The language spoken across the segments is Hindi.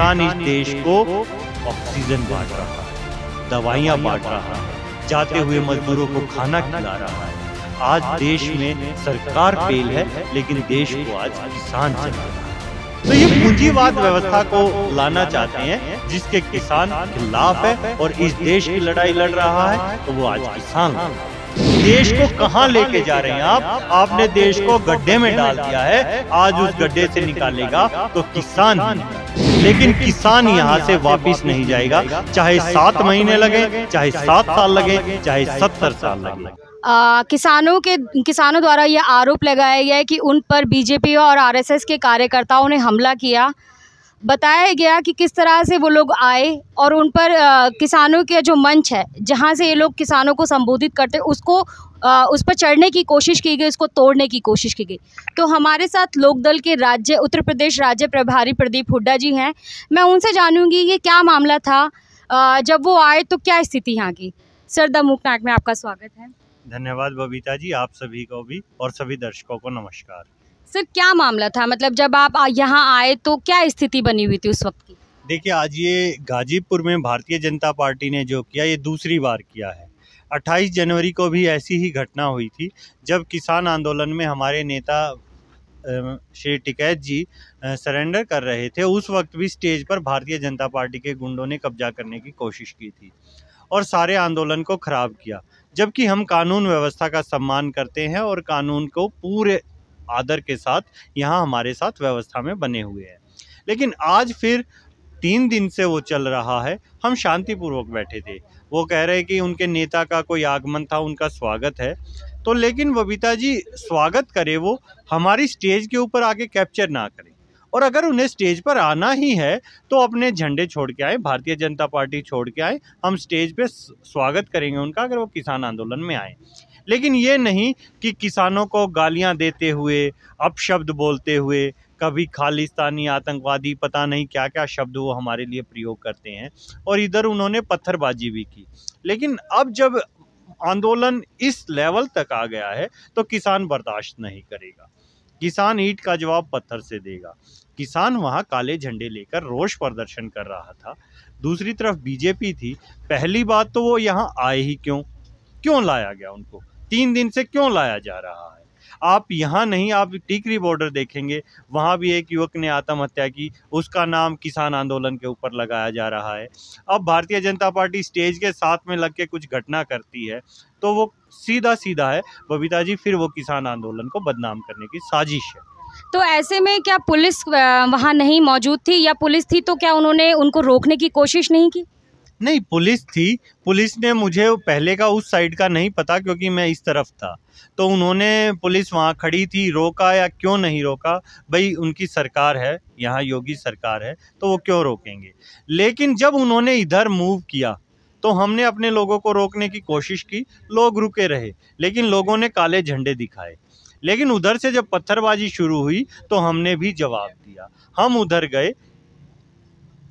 पाकिस्तान इस देश को ऑक्सीजन बांट रहा है दवाइयां बांट रहा है जाते हुए मजदूरों को खाना खिला रहा है आज देश में सरकार फेल है लेकिन देश को आज किसान चला रहा है तो ये तो पूंजीवाद व्यवस्था को लाना चाहते हैं जिसके किसान खिलाफ है और इस देश की लड़ाई लड़ रहा है तो वो आज तो किसान देश को कहाँ लेके जा रहे हैं आप आपने देश को गड्ढे में डाल दिया है आज उस गड्ढे से निकालेगा तो, तो किसान लेकिन किसान यहाँ से वापिस नहीं जाएगा चाहे सात महीने लगे चाहे सात साल लगे चाहे सत्तर साल लगे आ, किसानों के किसानों द्वारा यह आरोप लगाया गया है कि उन पर बीजेपी और आरएसएस के कार्यकर्ताओं ने हमला किया बताया गया कि किस तरह से वो लोग आए और उन पर आ, किसानों के जो मंच है जहाँ से ये लोग किसानों को संबोधित करते उसको आ, उस पर चढ़ने की कोशिश की गई उसको तोड़ने की कोशिश की गई तो हमारे साथ लोकदल के राज्य उत्तर प्रदेश राज्य प्रभारी प्रदीप हुड्डा जी हैं मैं उनसे जानूंगी ये क्या मामला था आ, जब वो आए तो क्या स्थिति यहाँ की सर द मुखनाक में आपका स्वागत है धन्यवाद बबीता जी आप सभी को भी और सभी दर्शकों को नमस्कार सर क्या मामला था मतलब जब आप यहाँ आए तो क्या स्थिति बनी हुई थी उस वक्त की देखिए आज ये गाजीपुर में भारतीय जनता पार्टी ने जो किया ये दूसरी बार किया है 28 जनवरी को भी ऐसी ही घटना हुई थी जब किसान आंदोलन में हमारे नेता श्री टिकैत जी सरेंडर कर रहे थे उस वक्त भी स्टेज पर भारतीय जनता पार्टी के गुंडों ने कब्जा करने की कोशिश की थी और सारे आंदोलन को ख़राब किया जबकि हम कानून व्यवस्था का सम्मान करते हैं और कानून को पूरे आदर के साथ यहाँ हमारे साथ व्यवस्था में बने हुए हैं लेकिन आज फिर तीन दिन से वो चल रहा है हम शांतिपूर्वक बैठे थे वो कह रहे कि उनके नेता का कोई आगमन था उनका स्वागत है तो लेकिन बबीता जी स्वागत करे वो हमारी स्टेज के ऊपर आके कैप्चर ना करें और अगर उन्हें स्टेज पर आना ही है तो अपने झंडे छोड़ के आए भारतीय जनता पार्टी छोड़ के आए हम स्टेज पे स्वागत करेंगे उनका अगर वो किसान आंदोलन में आए लेकिन ये नहीं कि किसानों को गालियां देते हुए अपशब्द बोलते हुए कभी खालिस्तानी आतंकवादी पता नहीं क्या क्या शब्द वो हमारे लिए प्रयोग करते हैं और इधर उन्होंने पत्थरबाजी भी की लेकिन अब जब आंदोलन इस लेवल तक आ गया है तो किसान बर्दाश्त नहीं करेगा किसान ईट का जवाब पत्थर से देगा किसान वहाँ काले झंडे लेकर रोष प्रदर्शन कर रहा था दूसरी तरफ बीजेपी थी पहली बात तो वो यहाँ आए ही क्यों क्यों लाया गया उनको तीन दिन से क्यों लाया जा रहा है आप यहाँ नहीं आप टीकरी बॉर्डर देखेंगे वहाँ भी एक युवक ने आत्महत्या की उसका नाम किसान आंदोलन के ऊपर लगाया जा रहा है अब भारतीय जनता पार्टी स्टेज के साथ में लग के कुछ घटना करती है तो वो सीधा सीधा है बबीता जी फिर वो किसान आंदोलन को बदनाम करने की साजिश है तो ऐसे में क्या पुलिस वहाँ नहीं मौजूद थी या पुलिस थी तो क्या उन्होंने उनको रोकने की कोशिश नहीं की नहीं पुलिस थी पुलिस ने मुझे पहले का उस साइड का नहीं पता क्योंकि मैं इस तरफ था तो उन्होंने पुलिस वहाँ खड़ी थी रोका या क्यों नहीं रोका भाई उनकी सरकार है यहाँ योगी सरकार है तो वो क्यों रोकेंगे लेकिन जब उन्होंने इधर मूव किया तो हमने अपने लोगों को रोकने की कोशिश की लोग रुके रहे लेकिन लोगों ने काले झंडे दिखाए लेकिन उधर से जब पत्थरबाजी शुरू हुई तो हमने भी जवाब दिया हम उधर गए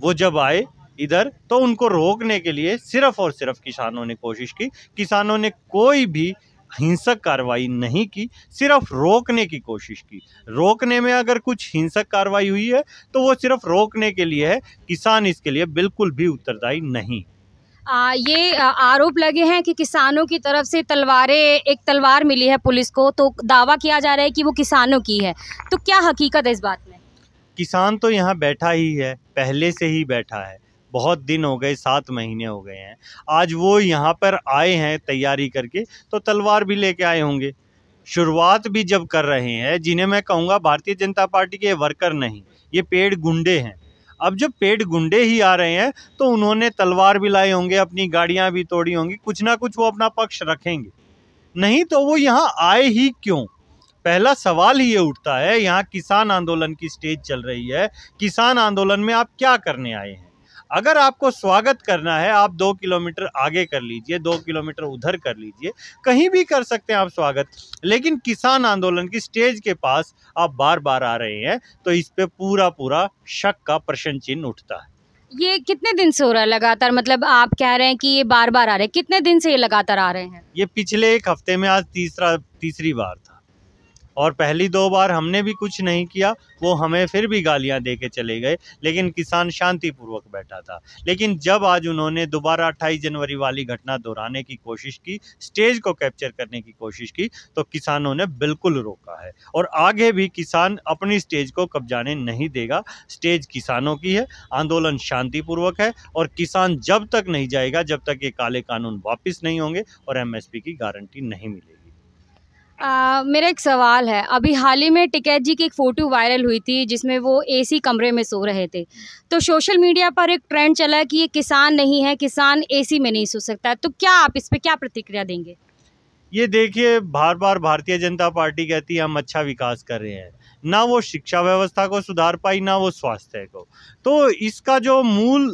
वो जब आए इधर तो उनको रोकने के लिए सिर्फ और सिर्फ किसानों ने कोशिश की किसानों ने कोई भी हिंसक कार्रवाई नहीं की सिर्फ रोकने की कोशिश की रोकने में अगर कुछ हिंसक कार्रवाई हुई है तो वो सिर्फ रोकने के लिए है किसान इसके लिए बिल्कुल भी उत्तरदायी नहीं आ, ये आरोप लगे हैं कि किसानों की तरफ से तलवारें एक तलवार मिली है पुलिस को तो दावा किया जा रहा है कि वो किसानों की है तो क्या हकीकत है इस बात में किसान तो यहाँ बैठा ही है पहले से ही बैठा है बहुत दिन हो गए सात महीने हो गए हैं आज वो यहाँ पर आए हैं तैयारी करके तो तलवार भी लेके आए होंगे शुरुआत भी जब कर रहे हैं जिन्हें मैं कहूँगा भारतीय जनता पार्टी के वर्कर नहीं ये पेड़ गुंडे हैं अब जब पेड़ गुंडे ही आ रहे हैं तो उन्होंने तलवार भी लाए होंगे अपनी गाड़ियाँ भी तोड़ी होंगी कुछ ना कुछ वो अपना पक्ष रखेंगे नहीं तो वो यहाँ आए ही क्यों पहला सवाल ही ये उठता है यहाँ किसान आंदोलन की स्टेज चल रही है किसान आंदोलन में आप क्या करने आए हैं अगर आपको स्वागत करना है आप दो किलोमीटर आगे कर लीजिए दो किलोमीटर उधर कर लीजिए कहीं भी कर सकते हैं आप स्वागत लेकिन किसान आंदोलन की स्टेज के पास आप बार बार आ रहे हैं तो इस पर पूरा पूरा शक का प्रश्न चिन्ह उठता है ये कितने दिन से हो रहा है लगातार मतलब आप कह रहे हैं कि ये बार बार आ रहे हैं कितने दिन से ये लगातार आ रहे हैं ये पिछले एक हफ्ते में आज तीसरा तीसरी बार था और पहली दो बार हमने भी कुछ नहीं किया वो हमें फिर भी गालियां दे के चले गए लेकिन किसान शांतिपूर्वक बैठा था लेकिन जब आज उन्होंने दोबारा अट्ठाईस जनवरी वाली घटना दोहराने की कोशिश की स्टेज को कैप्चर करने की कोशिश की तो किसानों ने बिल्कुल रोका है और आगे भी किसान अपनी स्टेज को कब्जाने नहीं देगा स्टेज किसानों की है आंदोलन शांतिपूर्वक है और किसान जब तक नहीं जाएगा जब तक ये काले कानून वापस नहीं होंगे और एमएसपी की गारंटी नहीं मिलेगी आ, मेरा एक सवाल है अभी हाल ही में टिकैत जी की एक फ़ोटो वायरल हुई थी जिसमें वो एसी कमरे में सो रहे थे तो सोशल मीडिया पर एक ट्रेंड चला कि ये किसान नहीं है किसान एसी में नहीं सो सकता तो क्या आप इस पर क्या प्रतिक्रिया देंगे ये देखिए बार बार भारतीय जनता पार्टी कहती है हम अच्छा विकास कर रहे हैं ना वो शिक्षा व्यवस्था को सुधार पाई ना वो स्वास्थ्य को तो इसका जो मूल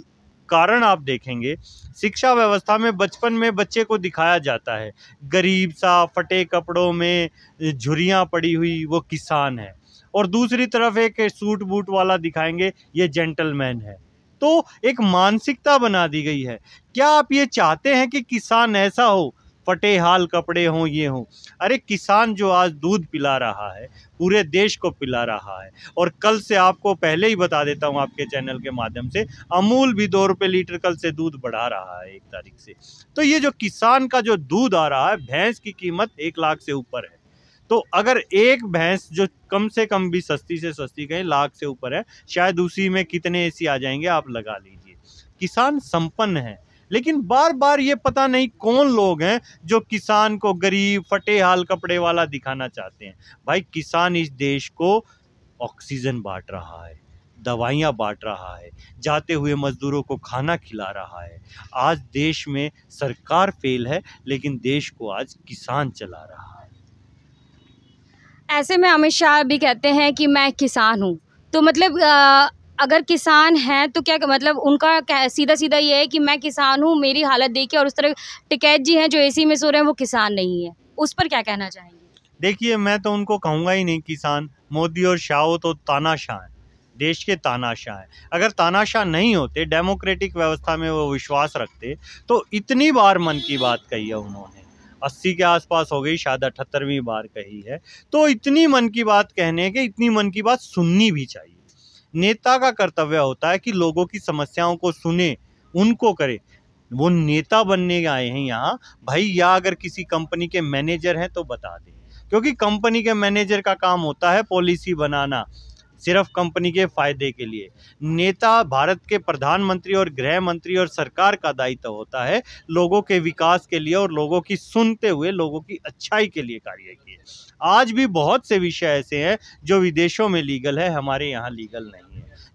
कारण आप देखेंगे शिक्षा व्यवस्था में बचपन में बच्चे को दिखाया जाता है गरीब सा फटे कपड़ों में झुरियाँ पड़ी हुई वो किसान है और दूसरी तरफ एक सूट बूट वाला दिखाएंगे ये जेंटलमैन है तो एक मानसिकता बना दी गई है क्या आप ये चाहते हैं कि किसान ऐसा हो फटे हाल कपड़े हों ये हों अरे किसान जो आज दूध पिला रहा है पूरे देश को पिला रहा है और कल से आपको पहले ही बता देता हूँ आपके चैनल के माध्यम से अमूल भी दो रुपये लीटर कल से दूध बढ़ा रहा है एक तारीख से तो ये जो किसान का जो दूध आ रहा है भैंस की कीमत एक लाख से ऊपर है तो अगर एक भैंस जो कम से कम भी सस्ती से सस्ती कहीं लाख से ऊपर है शायद उसी में कितने ऐसी आ जाएंगे आप लगा लीजिए किसान संपन्न है लेकिन बार बार ये पता नहीं कौन लोग हैं जो किसान को गरीब फटे हाल कपड़े वाला दिखाना चाहते हैं भाई किसान इस देश को ऑक्सीजन बांट रहा है दवाइयाँ बांट रहा है जाते हुए मज़दूरों को खाना खिला रहा है आज देश में सरकार फेल है लेकिन देश को आज किसान चला रहा है ऐसे में अमित शाह भी कहते हैं कि मैं किसान हूँ तो मतलब आ... अगर किसान हैं तो क्या मतलब उनका सीधा सीधा ये है कि मैं किसान हूँ मेरी हालत देखिए और उस तरह टिकैत जी हैं जो एसी में सो रहे हैं वो किसान नहीं है उस पर क्या कहना चाहेंगे देखिए मैं तो उनको कहूँगा ही नहीं किसान मोदी और शाह तो तानाशाह हैं देश के तानाशाह हैं अगर तानाशाह नहीं होते डेमोक्रेटिक व्यवस्था में वो विश्वास रखते तो इतनी बार मन की बात कही है उन्होंने अस्सी के आसपास हो गई शायद अठहत्तरवीं बार कही है तो इतनी मन की बात कहने के इतनी मन की बात सुननी भी चाहिए नेता का कर्तव्य होता है कि लोगों की समस्याओं को सुने उनको करे वो नेता बनने आए हैं यहाँ भाई या अगर किसी कंपनी के मैनेजर हैं तो बता दें क्योंकि कंपनी के मैनेजर का काम होता है पॉलिसी बनाना सिर्फ कंपनी के फायदे के लिए नेता भारत के प्रधानमंत्री और गृह मंत्री और सरकार का दायित्व होता है लोगों के विकास के लिए और लोगों की सुनते हुए लोगों की अच्छाई के लिए कार्य किए आज भी बहुत से विषय ऐसे हैं जो विदेशों में लीगल है हमारे यहाँ लीगल नहीं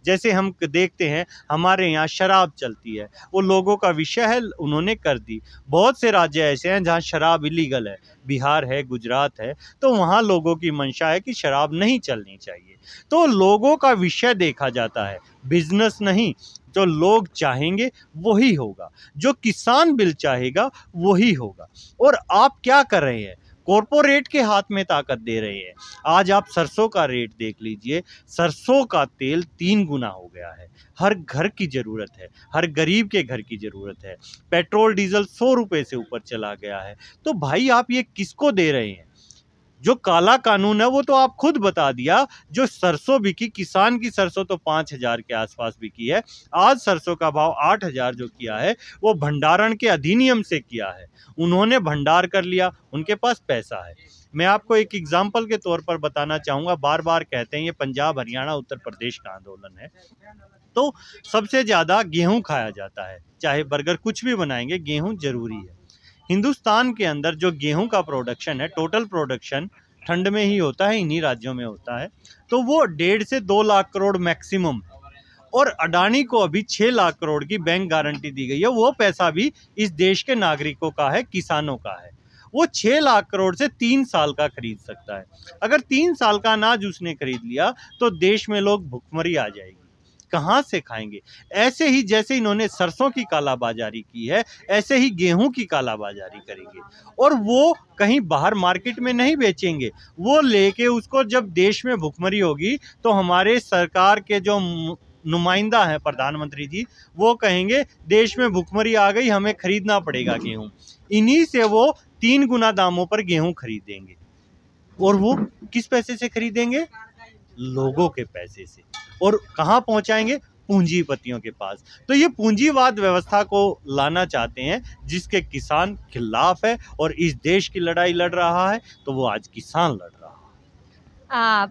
जैसे हम देखते हैं हमारे यहाँ शराब चलती है वो लोगों का विषय है उन्होंने कर दी बहुत से राज्य ऐसे हैं जहाँ शराब इलीगल है बिहार है गुजरात है तो वहाँ लोगों की मंशा है कि शराब नहीं चलनी चाहिए तो लोगों का विषय देखा जाता है बिजनेस नहीं जो लोग चाहेंगे वही होगा जो किसान बिल चाहेगा वही होगा और आप क्या कर रहे हैं कॉरपोरेट के हाथ में ताकत दे रहे हैं आज आप सरसों का रेट देख लीजिए सरसों का तेल तीन गुना हो गया है हर घर की ज़रूरत है हर गरीब के घर की ज़रूरत है पेट्रोल डीजल सौ रुपये से ऊपर चला गया है तो भाई आप ये किसको दे रहे हैं जो काला कानून है वो तो आप खुद बता दिया जो सरसों बिकी किसान की सरसों तो पाँच हज़ार के आसपास बिकी है आज सरसों का भाव आठ हज़ार जो किया है वो भंडारण के अधिनियम से किया है उन्होंने भंडार कर लिया उनके पास पैसा है मैं आपको एक एग्जाम्पल के तौर पर बताना चाहूँगा बार बार कहते हैं ये पंजाब हरियाणा उत्तर प्रदेश का आंदोलन है तो सबसे ज़्यादा गेहूँ खाया जाता है चाहे बर्गर कुछ भी बनाएंगे गेहूँ ज़रूरी है हिंदुस्तान के अंदर जो गेहूं का प्रोडक्शन है टोटल प्रोडक्शन ठंड में ही होता है इन्हीं राज्यों में होता है तो वो डेढ़ से दो लाख करोड़ मैक्सिमम और अडानी को अभी छः लाख करोड़ की बैंक गारंटी दी गई है वो पैसा भी इस देश के नागरिकों का है किसानों का है वो छः लाख करोड़ से तीन साल का खरीद सकता है अगर तीन साल का अनाज उसने खरीद लिया तो देश में लोग भुखमरी आ जाएगी कहाँ से खाएंगे ऐसे ही जैसे इन्होंने सरसों की कालाबाजारी की है ऐसे ही गेहूं की कालाबाजारी करेंगे और वो कहीं बाहर मार्केट में नहीं बेचेंगे वो लेके उसको जब देश में भुखमरी होगी तो हमारे सरकार के जो नुमाइंदा हैं प्रधानमंत्री जी वो कहेंगे देश में भुखमरी आ गई हमें खरीदना पड़ेगा गेहूँ इन्हीं से वो तीन गुना दामों पर गेहूँ खरीदेंगे और वो किस पैसे से खरीदेंगे लोगों के पैसे से और कहाँ पहुँचाएंगे पूंजीपतियों के पास तो ये पूंजीवाद व्यवस्था को लाना चाहते हैं जिसके किसान खिलाफ है और इस देश की लड़ाई लड़ रहा है तो वो आज किसान लड़ रहा है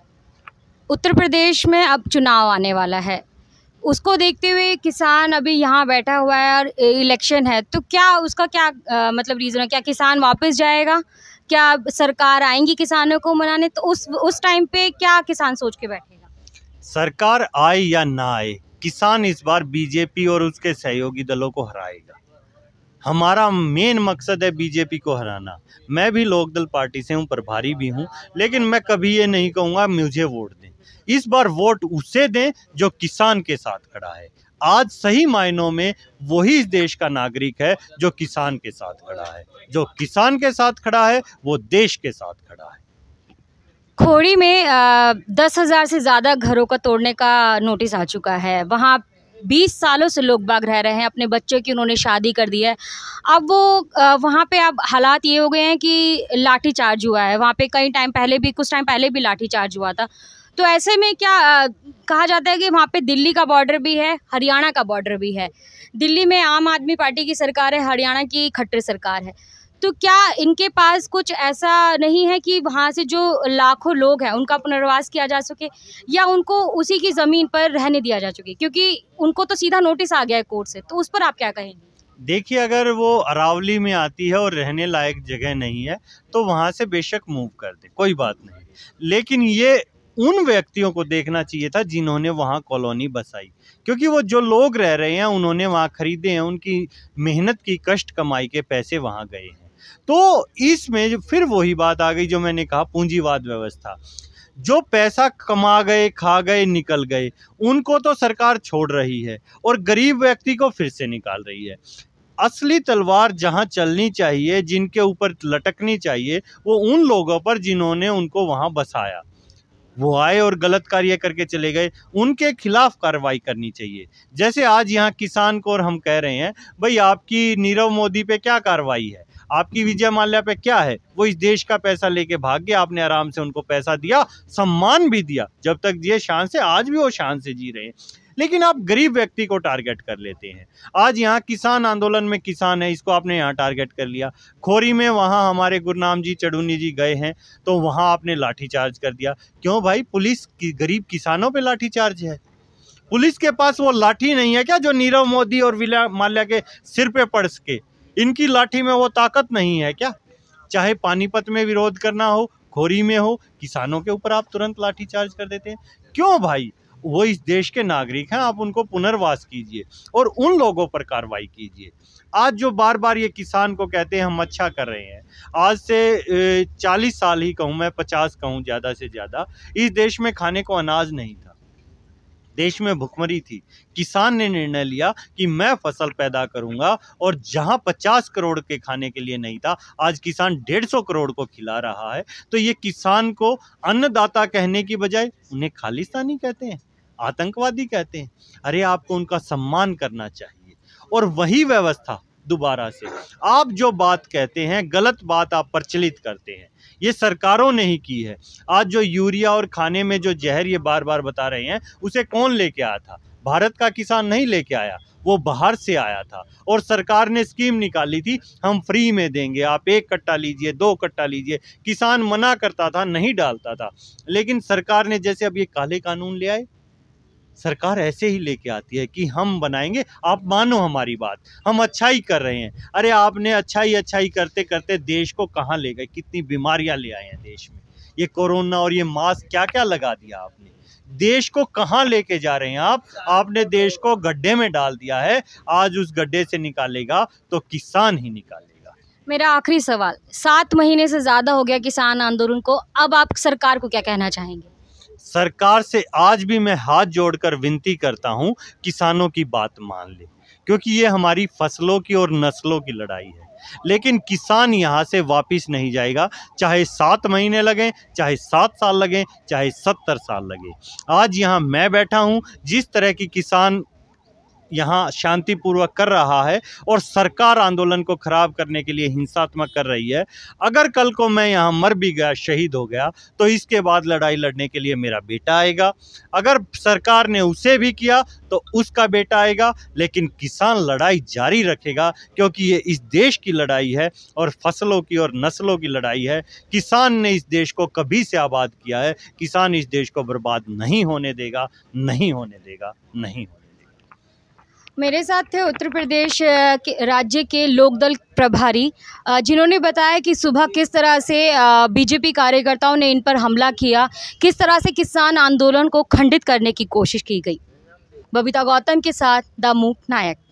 उत्तर प्रदेश में अब चुनाव आने वाला है उसको देखते हुए किसान अभी यहाँ बैठा हुआ है और इलेक्शन है तो क्या उसका क्या आ, मतलब रीज़न है क्या किसान वापस जाएगा क्या सरकार आएंगी किसानों को मनाने तो उस उस टाइम पे क्या किसान सोच के बैठे सरकार आए या ना आए किसान इस बार बीजेपी और उसके सहयोगी दलों को हराएगा हमारा मेन मकसद है बीजेपी को हराना मैं भी लोकदल पार्टी से हूँ प्रभारी भी हूँ लेकिन मैं कभी ये नहीं कहूँगा मुझे वोट दें इस बार वोट उसे दें जो किसान के साथ खड़ा है आज सही मायनों में वही इस देश का नागरिक है जो किसान के साथ खड़ा है जो किसान के साथ खड़ा है वो देश के साथ खड़ा है खोड़ी में दस हज़ार से ज़्यादा घरों का तोड़ने का नोटिस आ चुका है वहाँ बीस सालों से लोग बाग रह रहे हैं अपने बच्चों की उन्होंने शादी कर दी है अब वो वहाँ पे अब हालात ये हो गए हैं कि लाठी चार्ज हुआ है वहाँ पे कई टाइम पहले भी कुछ टाइम पहले भी लाठी चार्ज हुआ था तो ऐसे में क्या कहा जाता है कि वहाँ पे दिल्ली का बॉर्डर भी है हरियाणा का बॉर्डर भी है दिल्ली में आम आदमी पार्टी की सरकार है हरियाणा की खट्टर सरकार है तो क्या इनके पास कुछ ऐसा नहीं है कि वहाँ से जो लाखों लोग हैं उनका पुनर्वास किया जा सके या उनको उसी की ज़मीन पर रहने दिया जा सके क्योंकि उनको तो सीधा नोटिस आ गया है कोर्ट से तो उस पर आप क्या कहेंगे देखिए अगर वो अरावली में आती है और रहने लायक जगह नहीं है तो वहाँ से बेशक मूव कर दे कोई बात नहीं लेकिन ये उन व्यक्तियों को देखना चाहिए था जिन्होंने वहाँ कॉलोनी बसाई क्योंकि वो जो लोग रह रहे हैं उन्होंने वहाँ खरीदे हैं उनकी मेहनत की कष्ट कमाई के पैसे वहाँ गए हैं तो इसमें जो फिर वही बात आ गई जो मैंने कहा पूंजीवाद व्यवस्था जो पैसा कमा गए खा गए निकल गए उनको तो सरकार छोड़ रही है और गरीब व्यक्ति को फिर से निकाल रही है असली तलवार जहां चलनी चाहिए जिनके ऊपर लटकनी चाहिए वो उन लोगों पर जिन्होंने उनको वहां बसाया वो आए और गलत कार्य करके चले गए उनके खिलाफ कार्रवाई करनी चाहिए जैसे आज यहाँ किसान को और हम कह रहे हैं भाई आपकी नीरव मोदी पे क्या कार्रवाई है आपकी विजय माल्या पे क्या है वो इस देश का पैसा लेके भाग गया आपने आराम से उनको पैसा दिया सम्मान भी दिया जब तक ये शान से आज भी वो शान से जी रहे हैं लेकिन आप गरीब व्यक्ति को टारगेट कर लेते हैं आज यहाँ किसान आंदोलन में किसान है इसको आपने यहाँ टारगेट कर लिया खोरी में वहाँ हमारे गुरनाम जी चडूनी जी गए हैं तो वहाँ आपने लाठीचार्ज कर दिया क्यों भाई पुलिस की गरीब किसानों पर लाठीचार्ज है पुलिस के पास वो लाठी नहीं है क्या जो नीरव मोदी और विला माल्या के सिर पे पड़ सके इनकी लाठी में वो ताकत नहीं है क्या चाहे पानीपत में विरोध करना हो खोरी में हो किसानों के ऊपर आप तुरंत लाठी चार्ज कर देते हैं क्यों भाई वो इस देश के नागरिक हैं आप उनको पुनर्वास कीजिए और उन लोगों पर कार्रवाई कीजिए आज जो बार बार ये किसान को कहते हैं हम अच्छा कर रहे हैं आज से चालीस साल ही कहूँ मैं पचास कहूँ ज़्यादा से ज़्यादा इस देश में खाने को अनाज नहीं था देश में भुखमरी थी किसान ने निर्णय लिया कि मैं फसल पैदा करूंगा और जहां 50 करोड़ के खाने के लिए नहीं था आज किसान 150 करोड़ को खिला रहा है तो ये किसान को अन्नदाता कहने की बजाय उन्हें खालिस्तानी कहते हैं आतंकवादी कहते हैं अरे आपको उनका सम्मान करना चाहिए और वही व्यवस्था दोबारा से आप जो बात कहते हैं गलत बात आप प्रचलित करते हैं ये सरकारों ने ही की है आज जो यूरिया और खाने में जो जहर ये बार बार बता रहे हैं उसे कौन लेके आया था भारत का किसान नहीं लेके आया वो बाहर से आया था और सरकार ने स्कीम निकाली थी हम फ्री में देंगे आप एक कट्टा लीजिए दो कट्टा लीजिए किसान मना करता था नहीं डालता था लेकिन सरकार ने जैसे अब ये काले कानून ले आए सरकार ऐसे ही लेके आती है कि हम बनाएंगे आप मानो हमारी बात हम अच्छाई कर रहे हैं अरे आपने अच्छाई अच्छाई करते करते देश को कहाँ ले गए कितनी बीमारियाँ ले आए हैं देश में ये कोरोना और ये मास्क क्या क्या लगा दिया आपने देश को कहाँ लेके जा रहे हैं आप आपने देश को गड्ढे में डाल दिया है आज उस गड्ढे से निकालेगा तो किसान ही निकालेगा मेरा आखिरी सवाल सात महीने से ज़्यादा हो गया किसान आंदोलन को अब आप सरकार को क्या कहना चाहेंगे सरकार से आज भी मैं हाथ जोड़कर विनती करता हूं किसानों की बात मान ले क्योंकि ये हमारी फसलों की और नस्लों की लड़ाई है लेकिन किसान यहाँ से वापस नहीं जाएगा चाहे सात महीने लगें चाहे सात साल लगें चाहे सत्तर साल लगे आज यहाँ मैं बैठा हूँ जिस तरह की किसान यहाँ शांतिपूर्वक कर रहा है और सरकार आंदोलन को ख़राब करने के लिए हिंसात्मक कर रही है अगर कल को मैं यहाँ मर भी गया शहीद हो गया तो इसके बाद लड़ाई लड़ने के लिए मेरा बेटा आएगा अगर सरकार ने उसे भी किया तो उसका बेटा आएगा लेकिन किसान लड़ाई जारी रखेगा क्योंकि ये इस देश की लड़ाई है और फसलों की और नस्लों की लड़ाई है किसान ने इस देश को कभी से आबाद किया है किसान इस देश को बर्बाद नहीं होने देगा नहीं होने देगा नहीं होने मेरे साथ थे उत्तर प्रदेश के राज्य के लोकदल प्रभारी जिन्होंने बताया कि सुबह किस तरह से बीजेपी कार्यकर्ताओं ने इन पर हमला किया किस तरह से किसान आंदोलन को खंडित करने की कोशिश की गई बबीता गौतम के साथ द मूक नायक